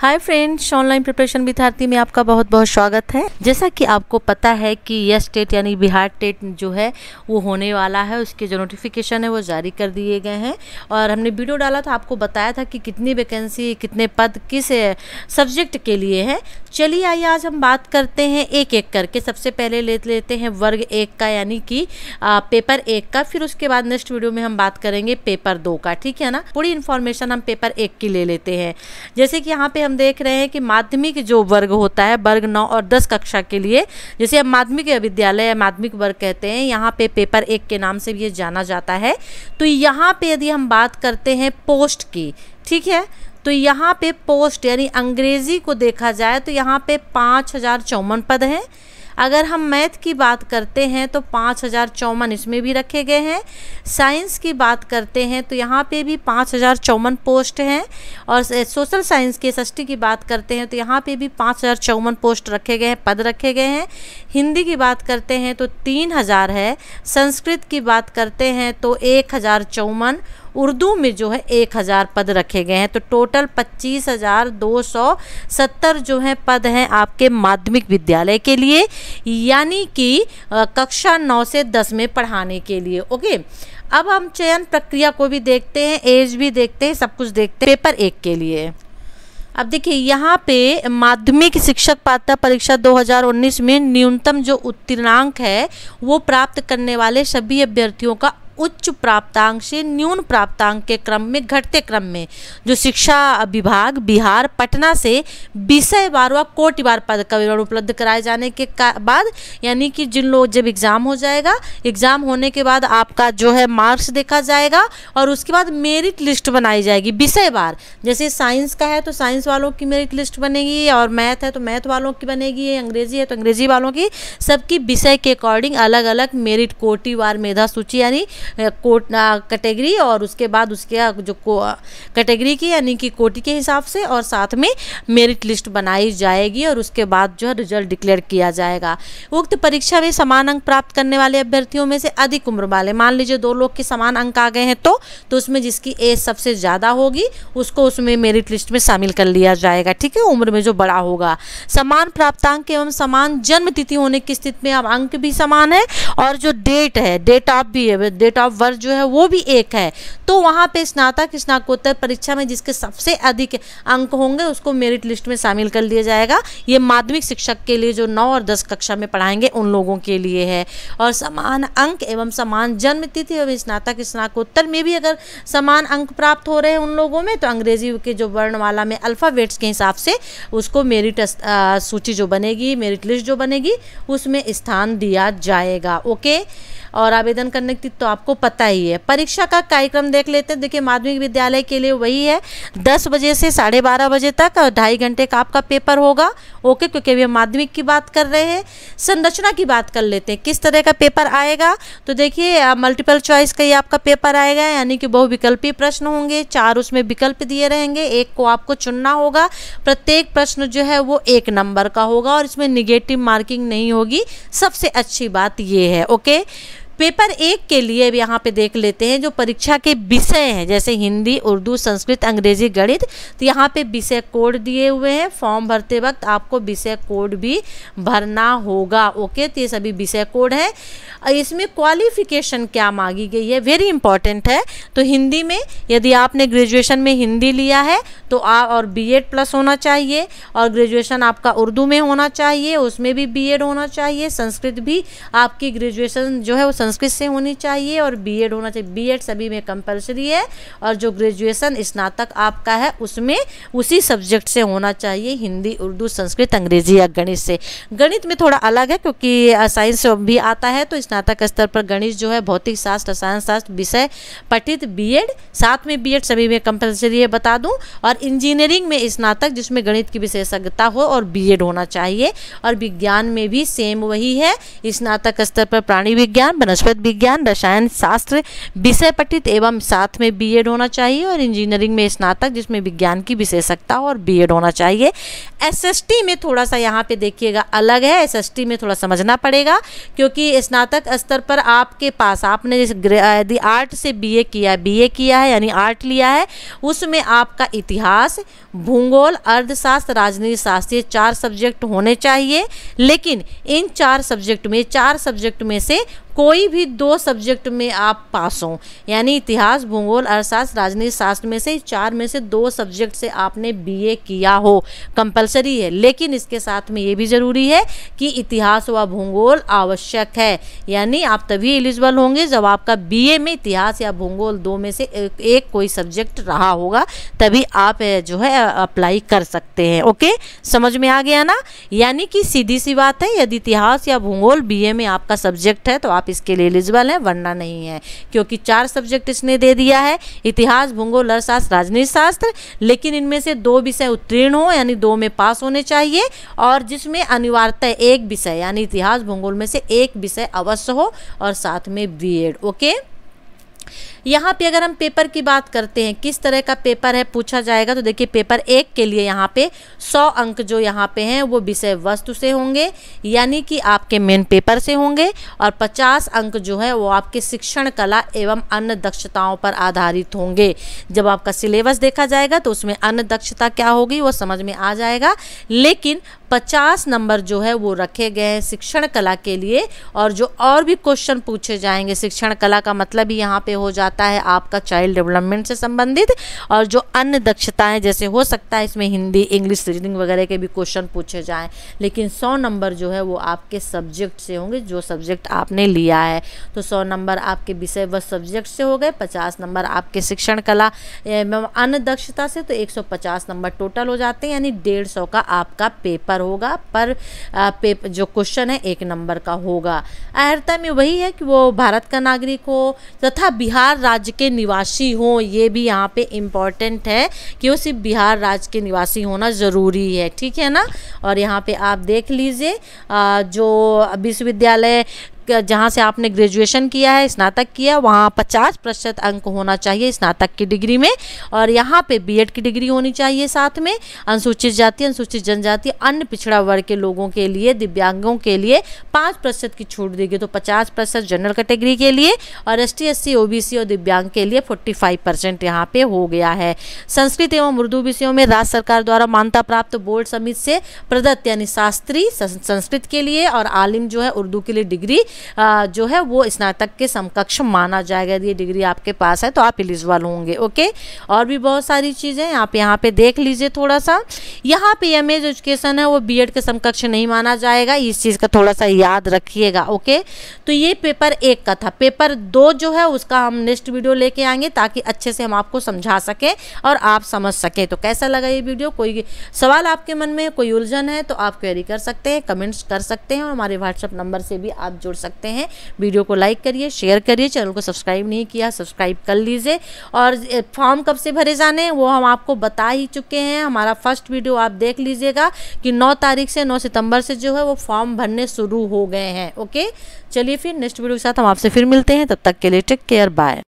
hi friends online preparation विद्यार्थी में आपका बहुत बहुत स्वागत है जैसा कि आपको पता है कि यह स्टेट यानी बिहार स्टेट जो है वो होने वाला है उसके जो नोटिफिकेशन है वो जारी कर दिए गए हैं और हमने वीडियो डाला था आपको बताया था कि कितनी वैकेंसी कितने पद किस सब्जेक्ट के लिए हैं चलिए आइए आज हम बात करते हैं एक एक करके सबसे पहले ले लेते हैं वर्ग एक का यानी कि पेपर एक का फिर उसके बाद नेक्स्ट वीडियो में हम बात करेंगे पेपर दो का ठीक है ना पूरी इन्फॉर्मेशन हम पेपर एक की ले लेते हैं जैसे कि यहाँ पर हम देख रहे हैं कि माध्यमिक जो वर्ग होता है वर्ग नौ और दस कक्षा के लिए जैसे अब माध्यमिक विद्यालय या माध्यमिक वर्ग कहते हैं यहाँ पे पेपर एक के नाम से भी ये जाना जाता है तो यहाँ पे यदि हम बात करते हैं पोस्ट की ठीक है तो यहाँ पे पोस्ट यानी अंग्रेज़ी को देखा जाए तो यहाँ पे पाँच हज़ार चौवन पद हैं अगर हम मैथ की बात करते हैं तो पाँच हज़ार चौवन इसमें भी रखे गए हैं साइंस की बात करते हैं तो यहाँ पे भी पाँच हज़ार चौवन पोस्ट हैं और सोशल साइंस के एस की बात करते हैं तो यहाँ पे भी पाँच हज़ार चौवन पोस्ट रखे गए हैं पद रखे गए हैं हिंदी की बात करते हैं तो तीन हज़ार है संस्कृत की बात करते हैं तो एक हज़ार चौवन उर्दू में जो है एक हज़ार पद रखे गए हैं तो टोटल पच्चीस हज़ार दो सौ सत्तर जो है पद हैं आपके माध्यमिक विद्यालय के लिए यानी कि कक्षा नौ से दस में पढ़ाने के लिए ओके अब हम चयन प्रक्रिया को भी देखते हैं एज भी देखते हैं सब कुछ देखते हैं पेपर एक के लिए अब देखिए यहाँ पे माध्यमिक शिक्षक पात्रता परीक्षा 2019 में न्यूनतम जो उत्तीर्णांक है वो प्राप्त करने वाले सभी अभ्यर्थियों का उच्च प्राप्तांक से न्यून प्राप्तांक के क्रम में घटते क्रम में जो शिक्षा विभाग बिहार पटना से विषय बार व कोटिवार पद का विवरण उपलब्ध कराए जाने के बाद यानी कि जिन लोग जब एग्ज़ाम हो जाएगा एग्ज़ाम होने के बाद आपका जो है मार्क्स देखा जाएगा और उसके बाद मेरिट लिस्ट बनाई जाएगी विषय बार जैसे साइंस का है तो साइंस वालों की मेरिट लिस्ट बनेगी और मैथ है तो मैथ वालों की बनेगी अंग्रेजी है तो अंग्रेजी वालों की सबकी विषय के अकॉर्डिंग अलग अलग मेरिट कोटिवार मेधा सूची यानी कोट कैटेगरी और उसके बाद उसके जो कैटेगरी की यानी कि कोटी के हिसाब से और साथ में मेरिट लिस्ट बनाई जाएगी और उसके बाद जो है रिजल्ट डिक्लेयर किया जाएगा उक्त परीक्षा में समान अंक प्राप्त करने वाले अभ्यर्थियों में से अधिक उम्र वाले मान लीजिए दो लोग के समान अंक आ गए हैं तो, तो उसमें जिसकी एज सबसे ज़्यादा होगी उसको उसमें मेरिट लिस्ट में शामिल कर लिया जाएगा ठीक है उम्र में जो बड़ा होगा समान प्राप्तांक एवं समान जन्म तिथि होने की स्थिति में अब अंक भी समान है और जो डेट है डेट ऑफ भी है डेट ऑफ वर्ग जो है वो भी एक है तो वहाँ पे स्नातक स्नाकोत्तर परीक्षा में जिसके सबसे अधिक अंक होंगे उसको मेरिट लिस्ट में शामिल कर लिया जाएगा ये माध्यमिक शिक्षक के लिए जो नौ और दस कक्षा में पढ़ाएंगे उन लोगों के लिए है और समान अंक एवं समान जन्म तिथि एवं स्नातक स्नाकोत्तर में भी अगर समान अंक प्राप्त हो रहे हैं उन लोगों में तो अंग्रेजी के जो वर्णमाला में अल्फ़ावेट्स के हिसाब से उसको मेरिट सूची जो बनेगी मेरिट लिस्ट जो बनेगी उसमें स्थान दिया जाएगा ओके और आवेदन करने की तो आपको पता ही है परीक्षा का कार्यक्रम देख लेते हैं देखिए माध्यमिक विद्यालय के लिए वही है दस बजे से साढ़े बारह बजे तक ढाई घंटे का आपका पेपर होगा ओके क्योंकि अभी हम माध्यमिक की बात कर रहे हैं संरचना की बात कर लेते हैं किस तरह का पेपर आएगा तो देखिए मल्टीपल चॉइस का ही आपका पेपर आएगा यानी कि बहुविकल्पी प्रश्न होंगे चार उसमें विकल्प दिए रहेंगे एक को आपको चुनना होगा प्रत्येक प्रश्न जो है वो एक नंबर का होगा और इसमें निगेटिव मार्किंग नहीं होगी सबसे अच्छी बात ये है ओके पेपर एक के लिए भी यहाँ पे देख लेते हैं जो परीक्षा के विषय हैं जैसे हिंदी उर्दू संस्कृत अंग्रेजी गणित तो यहाँ पे विषय कोड दिए हुए हैं फॉर्म भरते वक्त आपको विषय कोड भी भरना होगा ओके तो ये सभी विषय कोड है इसमें क्वालिफिकेशन क्या मांगी गई है वेरी इंपॉर्टेंट है तो हिंदी में यदि आपने ग्रेजुएशन में हिंदी लिया है तो आ और बी प्लस होना चाहिए और ग्रेजुएशन आपका उर्दू में होना चाहिए उसमें भी बी होना चाहिए संस्कृत भी आपकी ग्रेजुएशन जो है वो संस्कृत से होनी चाहिए और बीएड होना चाहिए बीएड सभी में कंपलसरी है और जो ग्रेजुएशन स्नातक आपका है उसमें उसी सब्जेक्ट से होना चाहिए हिंदी उर्दू संस्कृत अंग्रेजी या गणित से गणित में थोड़ा अलग है क्योंकि साइंस भी आता है तो स्नातक स्तर पर गणित जो है भौतिक शास्त्र रसायन शास्त्र विषय पठित एड साथ में एड सभी में कंपलसरी है बता दूँ और इंजीनियरिंग में स्नातक जिसमें गणित की विशेषज्ञता हो और एड होना चाहिए और विज्ञान में भी सेम वही है स्नातक स्तर पर प्राणी विज्ञान वनस्पति विज्ञान रसायन शास्त्र विषय पठित एवं साथ में बीएड होना चाहिए और इंजीनियरिंग में स्नातक जिसमें विज्ञान की विशेषज्ञता और बीएड होना चाहिए एसएसटी में थोड़ा सा यहाँ पे देखिएगा अलग है एसएसटी में थोड़ा समझना पड़ेगा क्योंकि स्नातक स्तर पर आपके पास आपने यदि आर्ट से बी किया है बी किया है यानी आर्ट लिया है उसमें आपका इतिहास भूगोल अर्थशास्त्र राजनीति शास्त्र ये चार सब्जेक्ट होने चाहिए लेकिन इन चार सब्जेक्ट में चार सब्जेक्ट में से कोई भी दो सब्जेक्ट में आप पास हों यानी इतिहास भूगोल अर्थशास्त्र राजनीति शास्त्र में से चार में से दो सब्जेक्ट से आपने बीए किया हो कंपलसरी है लेकिन इसके साथ में ये भी ज़रूरी है कि इतिहास व भूगोल आवश्यक है यानी आप तभी एलिजिबल होंगे जब आपका बी में इतिहास या भूगोल दो में से एक, एक कोई सब्जेक्ट रहा होगा तभी आप जो है अप्लाई कर सकते हैं ओके समझ में आ गया ना यानी कि सीधी सी बात है यदि इतिहास या भूगोल बीए में आपका सब्जेक्ट है तो आप इसके लिए एलिजिबल हैं वरना नहीं है क्योंकि चार सब्जेक्ट इसने दे दिया है इतिहास भूगोल अर्थशास्त्र राजनीति शास्त्र लेकिन इनमें से दो विषय उत्तीर्ण हो यानी दो में पास होने चाहिए और जिसमें अनिवार्यता एक विषय यानी इतिहास भूगोल में से एक विषय अवश्य हो और साथ में बी ओके यहाँ पे अगर हम पेपर की बात करते हैं किस तरह का पेपर है पूछा जाएगा तो देखिए पेपर एक के लिए यहाँ पे सौ अंक जो यहाँ पे हैं वो विषय वस्तु से होंगे यानी कि आपके मेन पेपर से होंगे और पचास अंक जो है वो आपके शिक्षण कला एवं अन्य दक्षताओं पर आधारित होंगे जब आपका सिलेबस देखा जाएगा तो उसमें अन्य दक्षता क्या होगी वो समझ में आ जाएगा लेकिन पचास नंबर जो है वो रखे गए हैं शिक्षण कला के लिए और जो और भी क्वेश्चन पूछे जाएंगे शिक्षण कला का मतलब ही यहाँ पे हो जाता है आपका चाइल्ड डेवलपमेंट से संबंधित और जो अन्य दक्षताएं जैसे हो सकता है इसमें हिंदी इंग्लिश रीडिंग वगैरह के भी क्वेश्चन पूछे जाएँ लेकिन सौ नंबर जो है वो आपके सब्जेक्ट से होंगे जो सब्जेक्ट आपने लिया है तो सौ नंबर आपके विषय व सब्जेक्ट से हो गए पचास नंबर आपके शिक्षण कला एवं अन्य दक्षता से तो एक सौ पचास नंबर टोटल हो जाते हैं यानी डेढ़ सौ का आपका पेपर नंबर होगा पर पेपर जो क्वेश्चन है एक नंबर का होगा अहर्ता में वही है कि वो भारत का नागरिक हो तथा बिहार राज्य के निवासी हो ये भी यहाँ पे इम्पॉर्टेंट है कि वो सिर्फ बिहार राज्य के निवासी होना ज़रूरी है ठीक है ना और यहाँ पे आप देख लीजिए जो विश्वविद्यालय जहाँ से आपने ग्रेजुएशन किया है स्नातक किया वहाँ पचास प्रतिशत अंक होना चाहिए स्नातक की डिग्री में और यहाँ पे बीएड की डिग्री होनी चाहिए साथ में अनुसूचित जाति अनुसूचित जनजाति अन्य पिछड़ा वर्ग के लोगों के लिए दिव्यांगों के लिए पाँच प्रतिशत की छूट दी गई तो पचास प्रतिशत जनरल कैटेगरी के लिए और S T S C O B C और दिव्यांग के लिए फोर्टी फाइव परसेंट यहाँ पे हो गया है संस्कृत एवं उर्दू विषयों में राज्य सरकार द्वारा मान्यता प्राप्त बोर्ड समिति से प्रदत्त यानी शास्त्री संस्कृत के लिए और आलिम जो है उर्दू के लिए डिग्री जो है वो स्नातक के समकक्ष माना जाएगा ये डिग्री आपके पास है तो आप एलिजिबल होंगे ओके और भी बहुत सारी चीज़ें आप यहाँ पे देख लीजिए थोड़ा सा यहाँ पे एम एजुकेशन है वो बी के समकक्ष नहीं माना जाएगा इस चीज़ का थोड़ा सा याद रखिएगा ओके तो ये पेपर एक का था पेपर दो जो है उसका हम नेक्स्ट वीडियो लेके आएंगे ताकि अच्छे से हम आपको समझा सकें और आप समझ सकें तो कैसा लगा ये वीडियो कोई सवाल आपके मन में कोई उलझन है तो आप क्वेरी कर सकते हैं कमेंट्स कर सकते हैं और हमारे व्हाट्सएप नंबर से भी आप जुड़ सकते सकते हैं वीडियो को लाइक करिए शेयर करिए चैनल को सब्सक्राइब नहीं किया सब्सक्राइब कर लीजिए और फॉर्म कब से भरे जाने वो हम आपको बता ही चुके हैं हमारा फर्स्ट वीडियो आप देख लीजिएगा कि नौ तारीख से नौ सितंबर से जो है वो फॉर्म भरने शुरू हो गए हैं ओके चलिए फिर नेक्स्ट वीडियो के साथ हम आपसे फिर मिलते हैं तब तक के लिए टेक केयर बाय